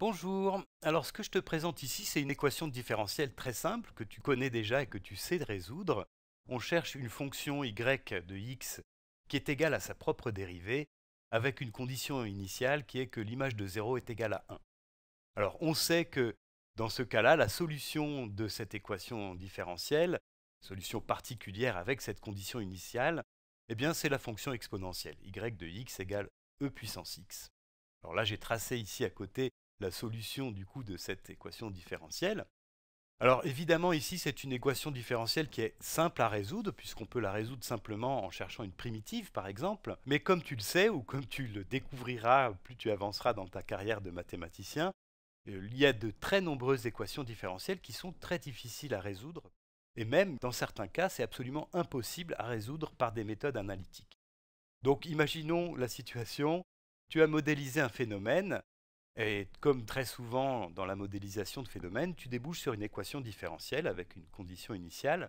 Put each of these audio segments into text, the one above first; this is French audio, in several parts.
Bonjour, alors ce que je te présente ici, c'est une équation différentielle très simple que tu connais déjà et que tu sais de résoudre. On cherche une fonction y de x qui est égale à sa propre dérivée, avec une condition initiale qui est que l'image de 0 est égale à 1. Alors on sait que dans ce cas-là, la solution de cette équation différentielle, solution particulière avec cette condition initiale, eh bien c'est la fonction exponentielle, y de x égale e puissance x. Alors là j'ai tracé ici à côté la solution du coup de cette équation différentielle. Alors évidemment ici c'est une équation différentielle qui est simple à résoudre puisqu'on peut la résoudre simplement en cherchant une primitive par exemple, mais comme tu le sais ou comme tu le découvriras plus tu avanceras dans ta carrière de mathématicien, euh, il y a de très nombreuses équations différentielles qui sont très difficiles à résoudre et même dans certains cas c'est absolument impossible à résoudre par des méthodes analytiques. Donc imaginons la situation, tu as modélisé un phénomène et comme très souvent dans la modélisation de phénomènes, tu débouches sur une équation différentielle avec une condition initiale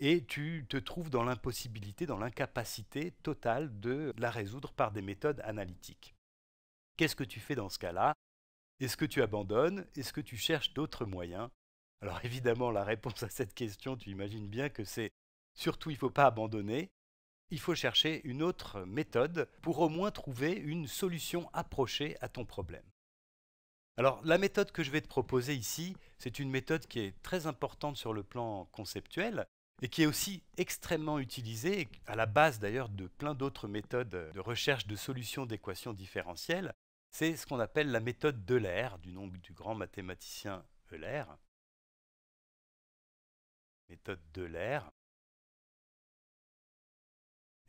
et tu te trouves dans l'impossibilité, dans l'incapacité totale de la résoudre par des méthodes analytiques. Qu'est-ce que tu fais dans ce cas-là Est-ce que tu abandonnes Est-ce que tu cherches d'autres moyens Alors évidemment, la réponse à cette question, tu imagines bien que c'est surtout il ne faut pas abandonner, il faut chercher une autre méthode pour au moins trouver une solution approchée à ton problème. Alors la méthode que je vais te proposer ici, c'est une méthode qui est très importante sur le plan conceptuel et qui est aussi extrêmement utilisée, à la base d'ailleurs de plein d'autres méthodes de recherche de solutions d'équations différentielles. C'est ce qu'on appelle la méthode de d'Euler, du nom du grand mathématicien Euler. Méthode l'air.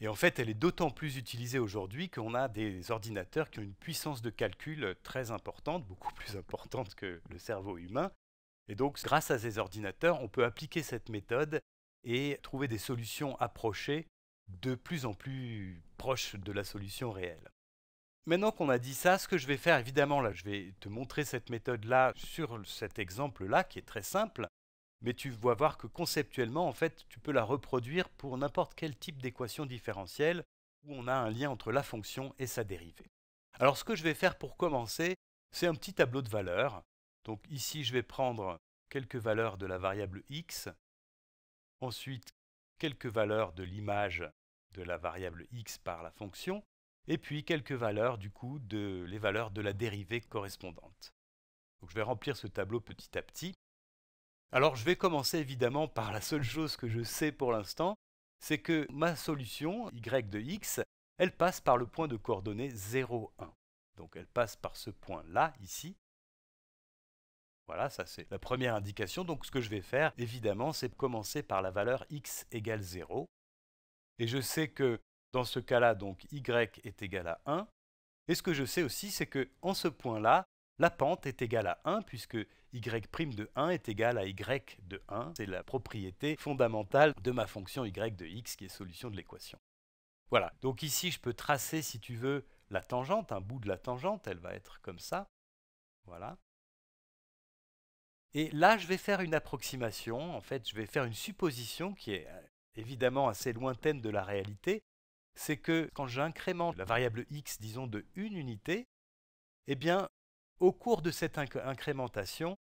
Et en fait, elle est d'autant plus utilisée aujourd'hui qu'on a des ordinateurs qui ont une puissance de calcul euh, très importante, beaucoup plus importante que le cerveau humain. Et donc, grâce à ces ordinateurs, on peut appliquer cette méthode et trouver des solutions approchées de plus en plus proches de la solution réelle. Maintenant qu'on a dit ça, ce que je vais faire, évidemment, là, je vais te montrer cette méthode-là sur cet exemple-là, qui est très simple mais tu vois voir que conceptuellement, en fait, tu peux la reproduire pour n'importe quel type d'équation différentielle où on a un lien entre la fonction et sa dérivée. Alors ce que je vais faire pour commencer, c'est un petit tableau de valeurs. Donc ici, je vais prendre quelques valeurs de la variable x, ensuite quelques valeurs de l'image de la variable x par la fonction, et puis quelques valeurs du coup de les valeurs de la dérivée correspondante. Donc je vais remplir ce tableau petit à petit. Alors je vais commencer évidemment par la seule chose que je sais pour l'instant, c'est que ma solution, y de x, elle passe par le point de coordonnées 0, 1. Donc elle passe par ce point-là, ici. Voilà, ça c'est la première indication. Donc ce que je vais faire, évidemment, c'est commencer par la valeur x égale 0. Et je sais que dans ce cas-là, donc y est égal à 1. Et ce que je sais aussi, c'est que en ce point-là, la pente est égale à 1, puisque y' de 1 est égal à y de 1. C'est la propriété fondamentale de ma fonction y de x qui est solution de l'équation. Voilà, donc ici je peux tracer, si tu veux, la tangente, un bout de la tangente, elle va être comme ça. Voilà. Et là, je vais faire une approximation, en fait, je vais faire une supposition qui est euh, évidemment assez lointaine de la réalité, c'est que quand j'incrémente la variable x, disons, de une unité, eh bien, au cours de cette incrémentation,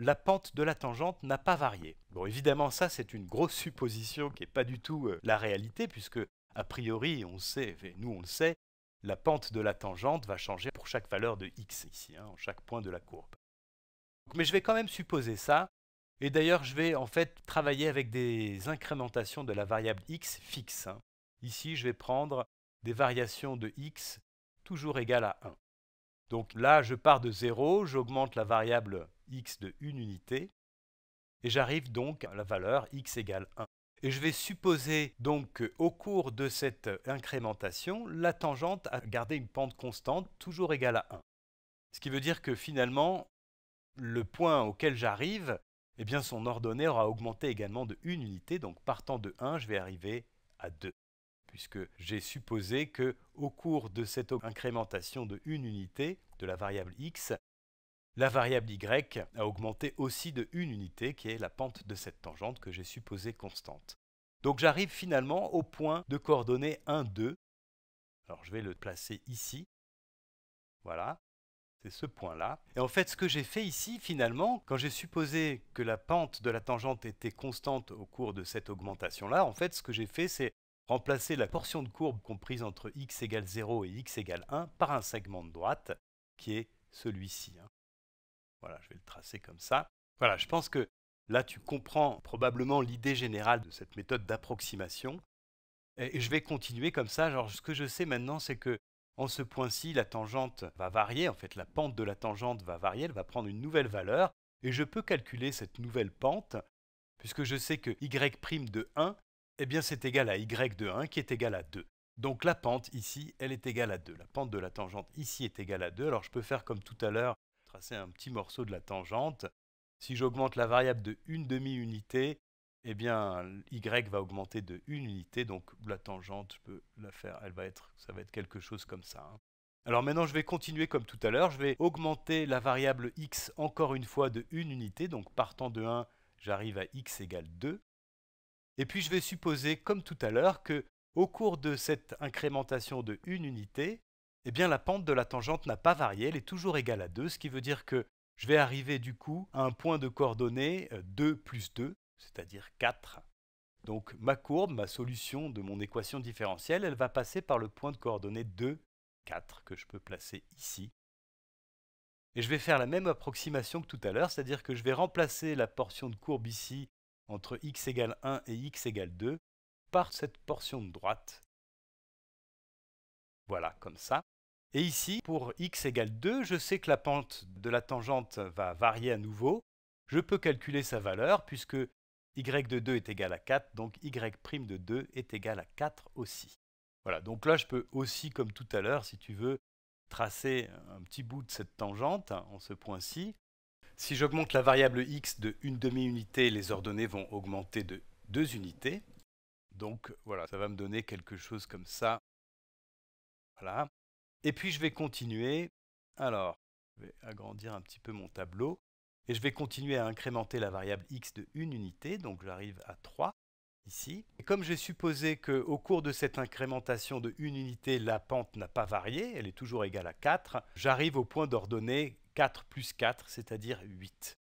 la pente de la tangente n'a pas varié. Bon, évidemment, ça, c'est une grosse supposition qui n'est pas du tout euh, la réalité, puisque, a priori, on sait, nous on le sait, la pente de la tangente va changer pour chaque valeur de x ici, hein, en chaque point de la courbe. Mais je vais quand même supposer ça, et d'ailleurs, je vais en fait travailler avec des incrémentations de la variable x fixe. Hein. Ici, je vais prendre des variations de x toujours égales à 1. Donc là, je pars de 0, j'augmente la variable x de une unité, et j'arrive donc à la valeur x égale 1. Et je vais supposer donc qu'au cours de cette incrémentation, la tangente a gardé une pente constante toujours égale à 1. Ce qui veut dire que finalement, le point auquel j'arrive, eh bien son ordonnée aura augmenté également de 1 unité, donc partant de 1, je vais arriver à 2 puisque j'ai supposé que au cours de cette incrémentation de 1 unité de la variable x, la variable y a augmenté aussi de une unité, qui est la pente de cette tangente que j'ai supposée constante. Donc j'arrive finalement au point de coordonnées 1, 2. Alors je vais le placer ici. Voilà, c'est ce point-là. Et en fait, ce que j'ai fait ici, finalement, quand j'ai supposé que la pente de la tangente était constante au cours de cette augmentation-là, en fait, ce que j'ai fait, c'est remplacer la portion de courbe comprise entre x égale 0 et x égale 1 par un segment de droite, qui est celui-ci. Hein. Voilà, je vais le tracer comme ça. Voilà, je pense que là, tu comprends probablement l'idée générale de cette méthode d'approximation. Et je vais continuer comme ça. Genre, ce que je sais maintenant, c'est que en ce point-ci, la tangente va varier. En fait, la pente de la tangente va varier. Elle va prendre une nouvelle valeur. Et je peux calculer cette nouvelle pente, puisque je sais que y' de 1, eh bien, c'est égal à y de 1, qui est égal à 2. Donc la pente ici, elle est égale à 2. La pente de la tangente ici est égale à 2. Alors je peux faire comme tout à l'heure, tracer un petit morceau de la tangente. Si j'augmente la variable de une demi-unité, eh bien, y va augmenter de une unité, donc la tangente, je peux la faire, elle va être, ça va être quelque chose comme ça. Hein. Alors maintenant, je vais continuer comme tout à l'heure, je vais augmenter la variable x encore une fois de une unité, donc partant de 1, j'arrive à x égale 2. Et puis je vais supposer, comme tout à l'heure, que au cours de cette incrémentation de une unité, eh bien la pente de la tangente n'a pas varié, elle est toujours égale à 2, ce qui veut dire que je vais arriver du coup à un point de coordonnées 2 euh, plus 2, c'est-à-dire 4. Donc ma courbe, ma solution de mon équation différentielle, elle va passer par le point de coordonnées 2, 4, que je peux placer ici. Et je vais faire la même approximation que tout à l'heure, c'est-à-dire que je vais remplacer la portion de courbe ici entre x égale 1 et x égale 2 par cette portion de droite voilà, comme ça. Et ici, pour x égale 2, je sais que la pente de la tangente va varier à nouveau. Je peux calculer sa valeur puisque y de 2 est égal à 4, donc y' de 2 est égal à 4 aussi. Voilà, donc là je peux aussi, comme tout à l'heure, si tu veux, tracer un petit bout de cette tangente hein, en ce point-ci. Si j'augmente la variable x de une demi-unité, les ordonnées vont augmenter de 2 unités. Donc voilà, ça va me donner quelque chose comme ça voilà. Et puis je vais continuer. Alors, je vais agrandir un petit peu mon tableau. Et je vais continuer à incrémenter la variable x de une unité, donc j'arrive à 3 ici. Et comme j'ai supposé qu'au cours de cette incrémentation de une unité, la pente n'a pas varié, elle est toujours égale à 4, j'arrive au point d'ordonnée 4 plus 4, c'est-à-dire 8.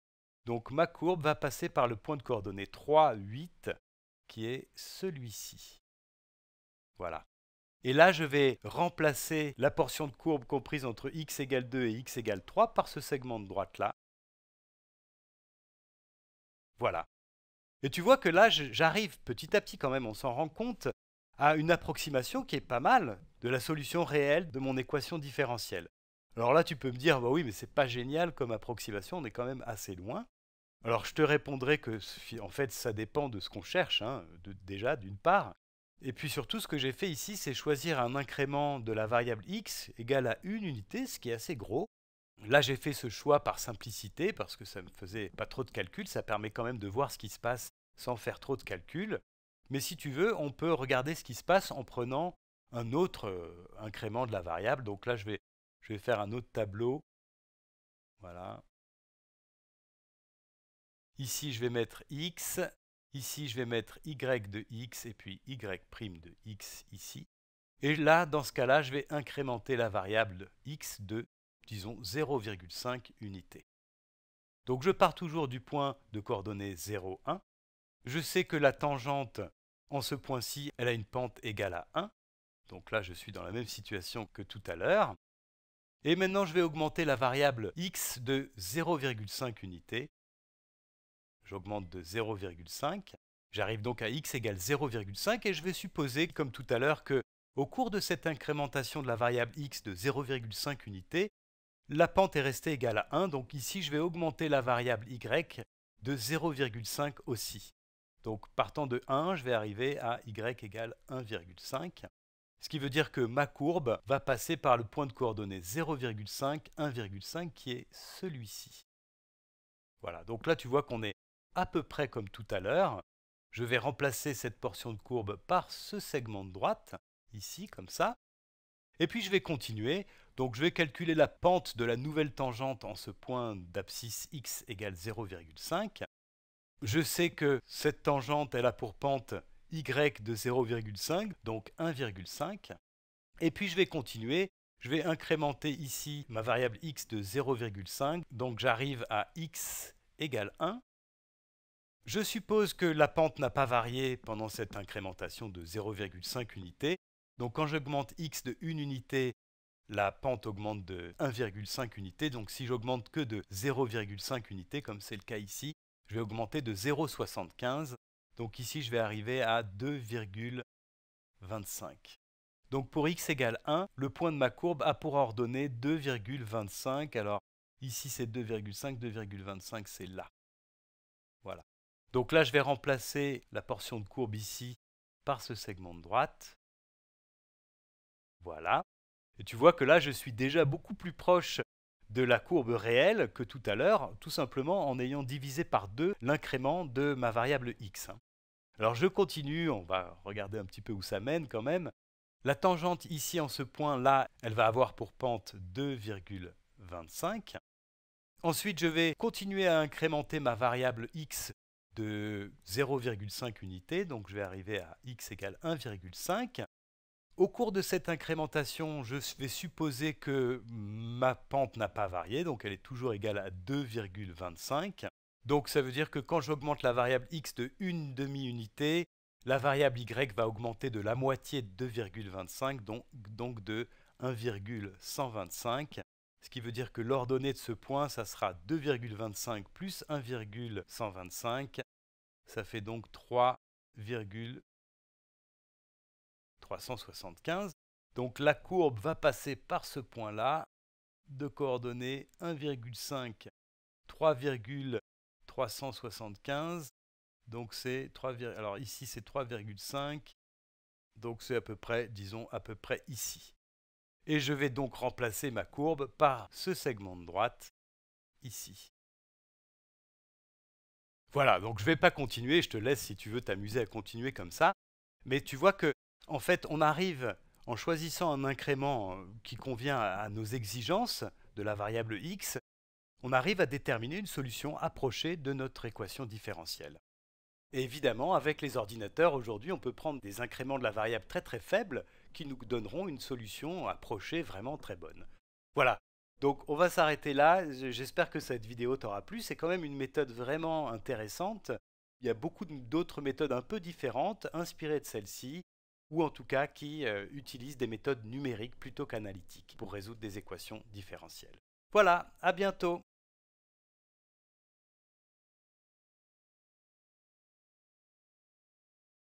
Donc ma courbe va passer par le point de coordonnée 3, 8, qui est celui-ci. Voilà. Et là, je vais remplacer la portion de courbe comprise entre x égale 2 et x égale 3 par ce segment de droite-là. Voilà. Et tu vois que là, j'arrive petit à petit quand même, on s'en rend compte, à une approximation qui est pas mal de la solution réelle de mon équation différentielle. Alors là, tu peux me dire, bah oui, mais ce n'est pas génial comme approximation, on est quand même assez loin. Alors je te répondrai que, en fait, ça dépend de ce qu'on cherche, hein, déjà, d'une part, et puis surtout, ce que j'ai fait ici, c'est choisir un incrément de la variable x égale à une unité, ce qui est assez gros. Là, j'ai fait ce choix par simplicité, parce que ça ne me faisait pas trop de calculs, ça permet quand même de voir ce qui se passe sans faire trop de calculs. Mais si tu veux, on peut regarder ce qui se passe en prenant un autre euh, incrément de la variable. Donc là, je vais, je vais faire un autre tableau. Voilà. Ici, je vais mettre x, Ici, je vais mettre y de x et puis y' de x ici. Et là, dans ce cas-là, je vais incrémenter la variable x de, disons, 0,5 unité. Donc je pars toujours du point de coordonnées 0,1. Je sais que la tangente en ce point-ci, elle a une pente égale à 1. Donc là, je suis dans la même situation que tout à l'heure. Et maintenant, je vais augmenter la variable x de 0,5 unité J'augmente de 0,5. J'arrive donc à x égale 0,5 et je vais supposer, comme tout à l'heure, que au cours de cette incrémentation de la variable x de 0,5 unité, la pente est restée égale à 1, donc ici je vais augmenter la variable y de 0,5 aussi. Donc partant de 1, je vais arriver à y égale 1,5, ce qui veut dire que ma courbe va passer par le point de coordonnées 0,5, 1,5 qui est celui-ci. Voilà, donc là tu vois qu'on est à peu près comme tout à l'heure. Je vais remplacer cette portion de courbe par ce segment de droite, ici, comme ça. Et puis je vais continuer, donc je vais calculer la pente de la nouvelle tangente en ce point d'abscisse x égale 0,5. Je sais que cette tangente, elle a pour pente y de 0,5, donc 1,5. Et puis je vais continuer, je vais incrémenter ici ma variable x de 0,5, donc j'arrive à x égale 1. Je suppose que la pente n'a pas varié pendant cette incrémentation de 0,5 unité. Donc quand j'augmente x de 1 unité, la pente augmente de 1,5 unité. Donc si j'augmente que de 0,5 unité, comme c'est le cas ici, je vais augmenter de 0,75. Donc ici, je vais arriver à 2,25. Donc pour x égale 1, le point de ma courbe a pour ordonnée 2,25. Alors ici, c'est 2,5, 2,25, c'est là. Voilà. Donc là, je vais remplacer la portion de courbe ici par ce segment de droite. Voilà. Et tu vois que là, je suis déjà beaucoup plus proche de la courbe réelle que tout à l'heure, tout simplement en ayant divisé par 2 l'incrément de ma variable x. Alors je continue, on va regarder un petit peu où ça mène quand même. La tangente ici en ce point-là, elle va avoir pour pente 2,25. Ensuite, je vais continuer à incrémenter ma variable x de 0,5 unité, donc je vais arriver à x égale 1,5. Au cours de cette incrémentation, je vais supposer que ma pente n'a pas varié, donc elle est toujours égale à 2,25. Donc ça veut dire que quand j'augmente la variable x de une demi-unité, la variable y va augmenter de la moitié de 2,25, donc, donc de 1,125. Ce qui veut dire que l'ordonnée de ce point, ça sera 2,25 plus 1,125 ça fait donc 3,375. Donc la courbe va passer par ce point-là de coordonnées 1,5, 3,375. Donc c'est alors ici c'est 3,5. Donc c'est à peu près, disons, à peu près ici. Et je vais donc remplacer ma courbe par ce segment de droite ici. Voilà, donc je ne vais pas continuer, je te laisse si tu veux t'amuser à continuer comme ça. Mais tu vois que, en fait, on arrive, en choisissant un incrément euh, qui convient à nos exigences de la variable x, on arrive à déterminer une solution approchée de notre équation différentielle. Et évidemment, avec les ordinateurs, aujourd'hui, on peut prendre des incréments de la variable très très faibles qui nous donneront une solution approchée vraiment très bonne. Voilà, donc on va s'arrêter là, j'espère que cette vidéo t'aura plu, c'est quand même une méthode vraiment intéressante. Il y a beaucoup d'autres méthodes un peu différentes, inspirées de celle-ci, ou en tout cas qui euh, utilisent des méthodes numériques plutôt qu'analytiques pour résoudre des équations différentielles. Voilà, à bientôt